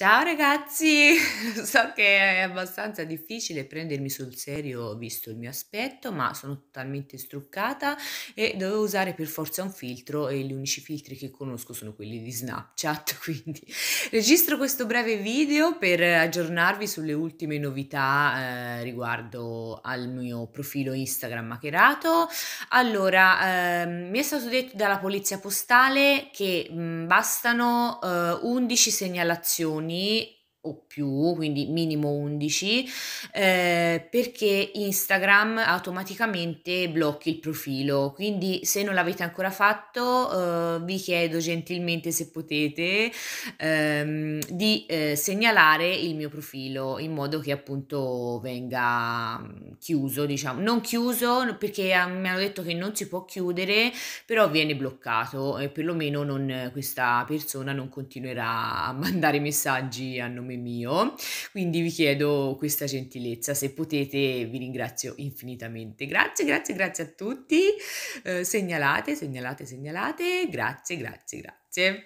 Ciao ragazzi, so che è abbastanza difficile prendermi sul serio visto il mio aspetto, ma sono totalmente struccata e dovevo usare per forza un filtro e gli unici filtri che conosco sono quelli di Snapchat, quindi registro questo breve video per aggiornarvi sulle ultime novità eh, riguardo al mio profilo Instagram hackerato. Allora, eh, mi è stato detto dalla polizia postale che mh, mm, bastano eh, 11 segnalazioni 你。o più, quindi minimo 11, eh, perché Instagram automaticamente blocchi il profilo. Quindi se non l'avete ancora fatto, eh, vi chiedo gentilmente se potete ehm, di eh, segnalare il mio profilo in modo che appunto venga mm, chiuso, diciamo, non chiuso perché eh, mi hanno detto che non si può chiudere, però viene bloccato e perlomeno non, questa persona non continuerà a mandare messaggi a nome mio, quindi vi chiedo questa gentilezza, se potete vi ringrazio infinitamente. Grazie, grazie, grazie a tutti, eh, segnalate, segnalate, segnalate, grazie, grazie, grazie.